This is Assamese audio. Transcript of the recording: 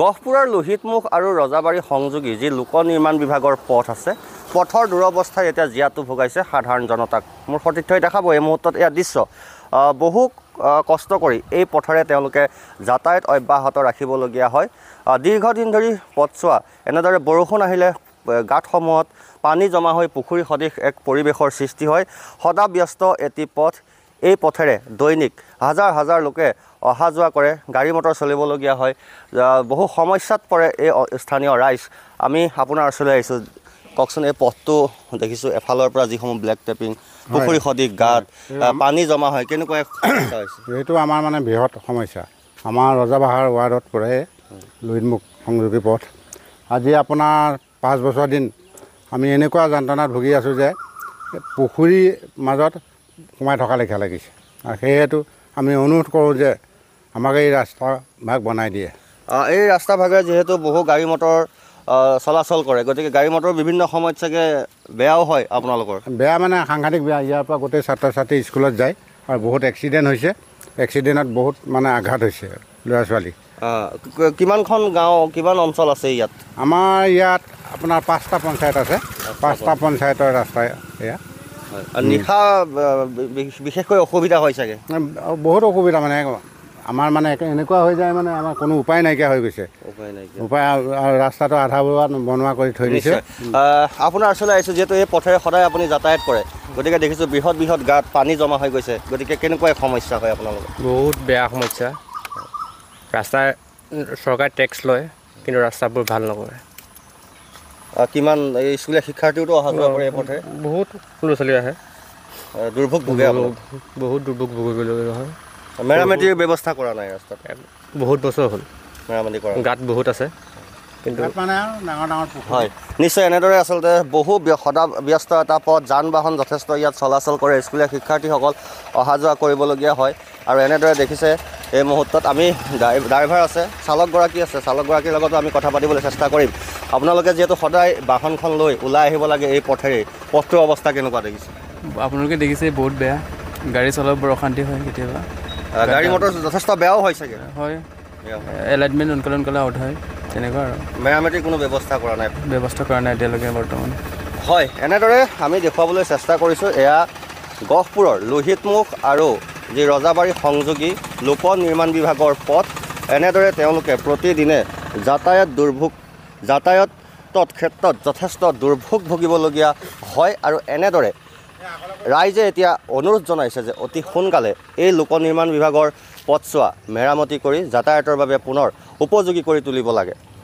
গহপুৰৰ লোহিতমুখ আৰু ৰজাবাৰী সংযোগী যি লোক নিৰ্মাণ বিভাগৰ পথ আছে পথৰ দুৰৱস্থাই এতিয়া জীয়াতো ভোগাইছে সাধাৰণ জনতাক মোৰ সতীৰ্থই দেখাব এই মুহূৰ্তত এয়া দৃশ্য বহু কষ্ট কৰি এই পথেৰে তেওঁলোকে যাতায়াত অব্যাহত ৰাখিবলগীয়া হয় দীৰ্ঘদিন ধৰি পথচোৱা এনেদৰে বৰষুণ আহিলে গাঁতসমূহত পানী জমা হৈ পুখুৰী সদৃশ এক পৰিৱেশৰ সৃষ্টি হয় সদাব্যস্ত এটি পথ এই পথেৰে দৈনিক হাজাৰ হাজাৰ লোকে অহা যোৱা কৰে গাড়ী মটৰ চলিবলগীয়া হয় বহু সমস্যাত পৰে এই স্থানীয় ৰাইজ আমি আপোনাৰ ওচৰলৈ আহিছোঁ কওকচোন এই পথটো দেখিছোঁ এফালৰ পৰা যিসমূহ ব্লেক টেপিং পুখুৰী সদৃশ গাত পানী জমা হয় কেনেকুৱা এইটো আমাৰ মানে বৃহৎ সমস্যা আমাৰ ৰজাবাহাৰ ৱাৰ্ডত পৰে লুইনমুখ সংযোগী পথ আজি আপোনাৰ পাঁচ বছৰ দিন আমি এনেকুৱা যন্ত্ৰণাত ভুগি আছোঁ যে পুখুৰীৰ মাজত সোমাই থকা লেখিয়া লাগিছে আৰু সেয়েতো আমি অনুৰোধ কৰোঁ যে আমাক এই ৰাস্তা ভাগ বনাই দিয়ে এই ৰাস্তা ভাগে যিহেতু বহু গাড়ী মটৰ চলাচল কৰে গতিকে গাড়ী মটৰ বিভিন্ন সমস্যাকে বেয়াও হয় আপোনালোকৰ বেয়া মানে সাংঘাতিক বেয়া ইয়াৰ পৰা গোটেই ছাত্ৰ ছাত্ৰী স্কুলত যায় আৰু বহুত এক্সিডেণ্ট হৈছে এক্সিডেণ্টত বহুত মানে আঘাত হৈছে ল'ৰা ছোৱালী কিমানখন গাঁও কিমান অঞ্চল আছে ইয়াত আমাৰ ইয়াত আপোনাৰ পাঁচটা পঞ্চায়ত আছে পাঁচটা পঞ্চায়তৰ ৰাস্তা এয়া নিশা বিশেষকৈ অসুবিধা হয় চাগে বহুত অসুবিধা মানে আমাৰ মানে এনেকুৱা হৈ যায় মানে আমাৰ কোনো উপায় নাইকিয়া হৈ গৈছে উপায় আৰু ৰাস্তাটো আধা বৰুৱা বনোৱা কৰি থৈ দিছে আপোনাৰ ওচৰলৈ আহিছোঁ যিহেতু এই পথেৰে সদায় আপুনি যাতায়াত কৰে গতিকে দেখিছোঁ বৃহৎ বৃহৎ গাত পানী জমা হৈ গৈছে গতিকে কেনেকুৱা এক সমস্যা হয় আপোনালোকৰ বহুত বেয়া সমস্যা ৰাস্তাৰ চৰকাৰে টেক্স লয় কিন্তু ৰাস্তাবোৰ ভাল নকৰে কিমান এই স্কুলীয়া শিক্ষাৰ্থীওতো অহা যোৱা কৰে পথে বহুত ল'ৰা ছোৱালী আহে দুৰ্ভোগ ভোগে বহুত দুৰ্ভোগ ভুগিবলগীয়া হয় মেৰামতিৰ ব্যৱস্থা কৰা নাই ৰাস্তাত বহুত বছৰ হ'ল মেৰামতি কৰা গাত বহুত আছে কিন্তু হয় নিশ্চয় এনেদৰে আচলতে বহু সদা ব্যস্ত এটা পথ যান বাহন যথেষ্ট ইয়াত চলাচল কৰে স্কুলীয়া শিক্ষাৰ্থীসকল অহা যোৱা কৰিবলগীয়া হয় আৰু এনেদৰে দেখিছে এই মুহূৰ্তত আমি ড্ৰাইভাৰ আছে চালকগৰাকী আছে চালকগৰাকীৰ লগতো আমি কথা পাতিবলৈ চেষ্টা কৰিম আপোনালোকে যিহেতু সদায় বাহনখন লৈ ওলাই আহিব লাগে এই পথেৰে পথটোৰ অৱস্থা কেনেকুৱা দেখিছে আপোনালোকে দেখিছে বহুত বেয়া গাড়ী চলাব বৰ অশান্তি হয় কেতিয়াবা গাড়ী মটৰ যথেষ্ট বেয়াও হয় চাগে হয় এলাইটমেণ্ট সোনকালে সোনকালে আউট হয় তেনেকুৱা আৰু মেৰামতিৰ কোনো ব্যৱস্থা কৰা নাই ব্যৱস্থা কৰা নাই এতিয়ালৈকে বৰ্তমান হয় এনেদৰে আমি দেখুৱাবলৈ চেষ্টা কৰিছোঁ এয়া গহপুৰৰ লোহিতমুখ আৰু যি ৰজাবাৰী সংযোগী লোক নিৰ্মাণ বিভাগৰ পথ এনেদৰে তেওঁলোকে প্ৰতিদিনে যাতায়াত দুৰ্ভোগ যাতায়াতত ক্ষেত্ৰত যথেষ্ট দুৰ্ভোগ ভুগিবলগীয়া হয় আৰু এনেদৰে ৰাইজে এতিয়া অনুৰোধ জনাইছে যে অতি সোনকালে এই লোক নিৰ্মাণ বিভাগৰ পথছোৱা মেৰামতি কৰি যাতায়তৰ বাবে পুনৰ উপযোগী কৰি তুলিব লাগে